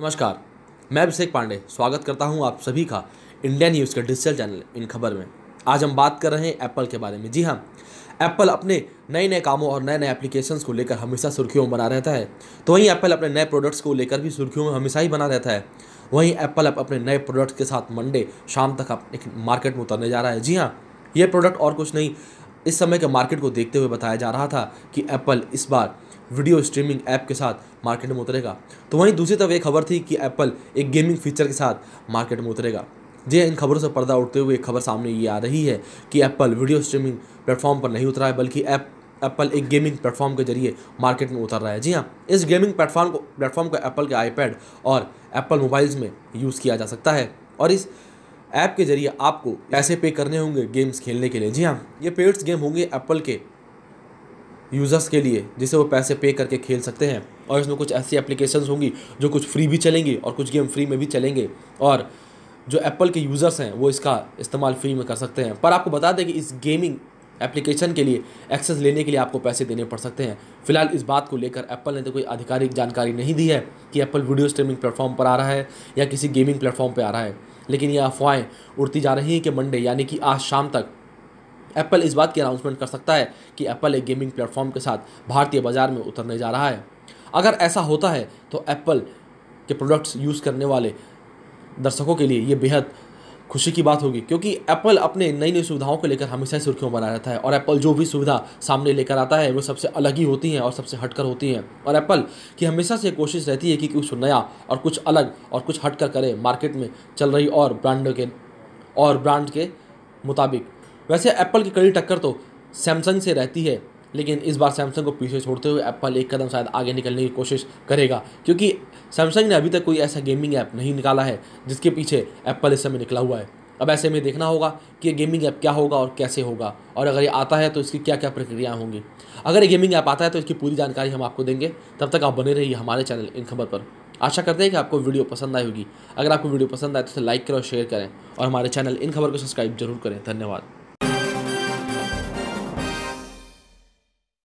नमस्कार मैं अभिषेक पांडे स्वागत करता हूं आप सभी का इंडिया न्यूज़ के डिजिटल चैनल इन खबर में आज हम बात कर रहे हैं एप्पल के बारे में जी हाँ एप्पल अपने नए नए कामों और नए नए एप्लीकेशंस को लेकर हमेशा सुर्खियों में बना रहता है तो वहीं एप्पल अपने नए प्रोडक्ट्स को लेकर भी सुर्खियों में हमेशा ही बना रहता है वहीं एप्पल अब अपने नए प्रोडक्ट के साथ मंडे शाम तक एक मार्केट में उतरने जा रहा है जी हाँ ये प्रोडक्ट और कुछ नहीं इस समय के मार्केट को देखते हुए बताया जा रहा था कि एप्पल इस बार वीडियो स्ट्रीमिंग ऐप के साथ मार्केट में उतरेगा तो वहीं दूसरी तरफ एक खबर थी कि एप्पल एक गेमिंग फीचर के साथ मार्केट में उतरेगा जी हाँ, इन खबरों से पर्दा उठते हुए एक खबर सामने ये आ रही है कि एप्पल वीडियो स्ट्रीमिंग प्लेटफॉर्म पर नहीं उतरा है बल्कि ऐप एप्पल एक गेमिंग प्लेटफॉर्म के जरिए मार्केट में उतर रहा है जी हाँ इस गेमिंग प्लेटफॉर्म को प्लेटफॉर्म को एप्पल के आईपैड और एप्पल मोबाइल्स में यूज़ किया जा सकता है और इस ऐप के जरिए आपको पैसे पे करने होंगे गेम्स खेलने के लिए जी हाँ ये पेड्स गेम होंगे एप्पल के यूज़र्स के लिए जिसे वो पैसे पे करके खेल सकते हैं और इसमें कुछ ऐसी एप्लीकेशंस होंगी जो कुछ फ्री भी चलेंगी और कुछ गेम फ्री में भी चलेंगे और जो एप्पल के यूज़र्स हैं वो इसका इस्तेमाल फ्री में कर सकते हैं पर आपको बता दें कि इस गेमिंग एप्लीकेशन के लिए एक्सेस लेने के लिए आपको पैसे देने पड़ सकते हैं फिलहाल इस बात को लेकर एप्पल ने तो कोई आधिकारिक जानकारी नहीं दी है कि एप्पल वीडियो स्ट्रीमिंग प्लेटफॉर्म पर आ रहा है या किसी गेमिंग प्लेटफॉर्म पर आ रहा है लेकिन यह अफवाहें उड़ती जा रही हैं कि मंडे यानी कि आज शाम तक एप्पल इस बात की अनाउंसमेंट कर सकता है कि एप्पल एक गेमिंग प्लेटफॉर्म के साथ भारतीय बाजार में उतरने जा रहा है अगर ऐसा होता है तो एप्पल के प्रोडक्ट्स यूज़ करने वाले दर्शकों के लिए ये बेहद खुशी की बात होगी क्योंकि एप्पल अपने नई नई सुविधाओं को लेकर हमेशा सुर्खियों बना रहता है और एप्पल जो भी सुविधा सामने लेकर आता है वो सबसे अलग ही होती हैं और सबसे हटकर होती हैं और एप्पल की हमेशा से कोशिश रहती है कि कुछ नया और कुछ अलग और कुछ हटकर करे मार्केट में चल रही और ब्रांड के और ब्रांड के मुताबिक वैसे एप्पल की कड़ी टक्कर तो सैमसंग से रहती है लेकिन इस बार सैमसंग को पीछे छोड़ते हुए एप्पल एक कदम शायद आगे निकलने की कोशिश करेगा क्योंकि सैमसंग ने अभी तक कोई ऐसा गेमिंग ऐप नहीं निकाला है जिसके पीछे एप्पल इस समय निकला हुआ है अब ऐसे में देखना होगा कि ये गेमिंग ऐप क्या होगा और कैसे होगा और अगर ये आता है तो इसकी क्या क्या प्रक्रियाएँ होंगी अगर ये गेमिंग ऐप आता है तो इसकी पूरी जानकारी हम आपको देंगे तब तक आप बने रहिए हमारे चैनल इन खबर पर आशा करते हैं कि आपको वीडियो पसंद आई होगी अगर आपको वीडियो पसंद आए तो लाइक करें और शेयर करें और हमारे चैनल इन खबर को सब्सक्राइब जरूर करें धन्यवाद